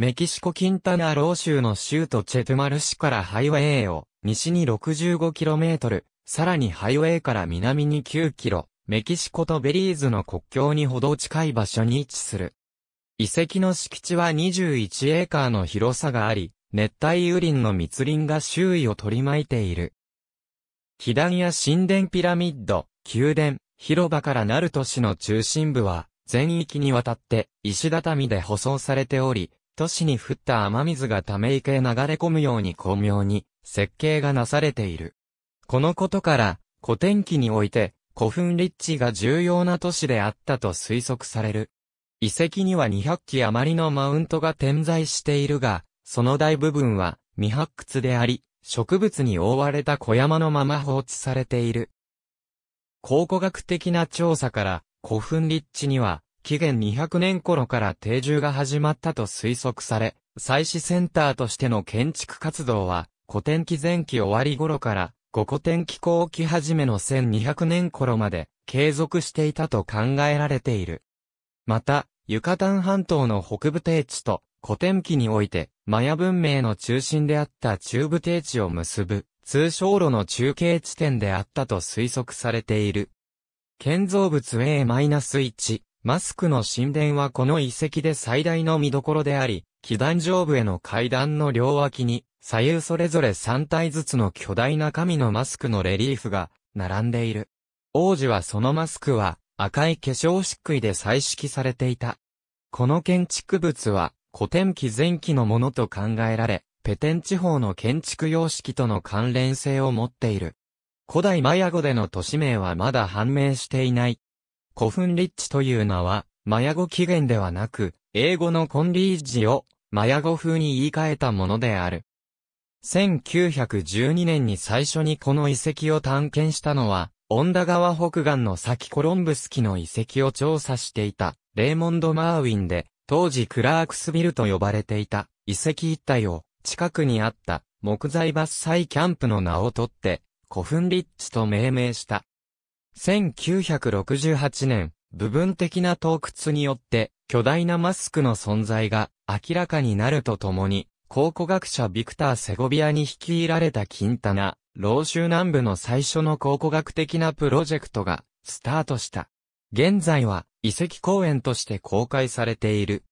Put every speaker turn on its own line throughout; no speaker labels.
メキシコキンタナロー州の州都チェトゥマル市からハイウェイを、西に 65km、さらにハイウェイから南に 9km、メキシコとベリーズの国境にほど近い場所に位置する。遺跡の敷地は21エーカーの広さがあり、熱帯雨林の密林が周囲を取り巻いている。被弾や神殿ピラミッド、宮殿、広場からなる都市の中心部は、全域にわたって石畳で舗装されており、都市に降った雨水がため池へ流れ込むように巧妙に設計がなされている。このことから、古典期において、古墳立地が重要な都市であったと推測される。遺跡には200基余りのマウントが点在しているが、その大部分は未発掘であり、植物に覆われた小山のまま放置されている。考古学的な調査から、古墳立地には紀元200年頃から定住が始まったと推測され、祭祀センターとしての建築活動は、古典期前期終わり頃から、五古典期後期始めの1200年頃まで、継続していたと考えられている。また、ユカタン半島の北部低地と、古典期において、マヤ文明の中心であった中部低地を結ぶ、通商路の中継地点であったと推測されている。建造物 A-1 マスクの神殿はこの遺跡で最大の見どころであり、基壇上部への階段の両脇に、左右それぞれ3体ずつの巨大な神のマスクのレリーフが、並んでいる。王子はそのマスクは、赤い化粧漆喰で彩色されていた。この建築物は、古典期前期のものと考えられ、ペテン地方の建築様式との関連性を持っている。古代マヤ語での都市名はまだ判明していない。古墳立地という名は、マヤ語起源ではなく、英語のコンリージを、マヤ語風に言い換えたものである。1912年に最初にこの遺跡を探検したのは、恩田川北岸の先コロンブス期の遺跡を調査していた、レーモンド・マーウィンで、当時クラークスビルと呼ばれていた遺跡一帯を、近くにあった木材伐採キャンプの名を取って、古墳立地と命名した。1968年、部分的な洞窟によって巨大なマスクの存在が明らかになるとともに、考古学者ビクター・セゴビアに率いられた金棚。老州南部の最初の考古学的なプロジェクトがスタートした。現在は遺跡公園として公開されている。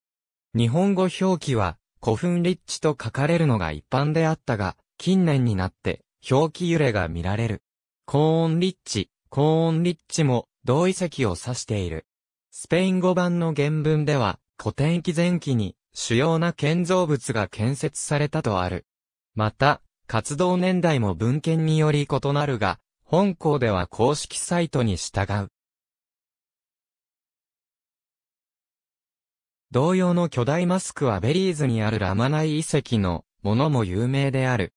日本語表記は古墳立地と書かれるのが一般であったが、近年になって表記揺れが見られる。高温立地、コーンリッチも同遺跡を指している。スペイン語版の原文では、古典期前期に主要な建造物が建設されたとある。また、活動年代も文献により異なるが、本校では公式サイトに従う。同様の巨大マスクはベリーズにあるラマナイ遺跡のものも有名である。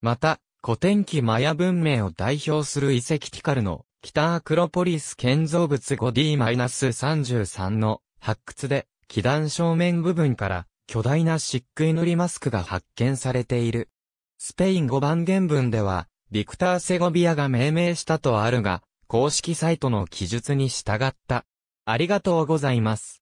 また、古典期マヤ文明を代表する遺跡ティカルの北アクロポリス建造物 5D-33 の発掘で、基壇正面部分から巨大な漆喰塗りマスクが発見されている。スペイン語番原文では、ビクター・セゴビアが命名したとあるが、公式サイトの記述に従った。ありがとうございます。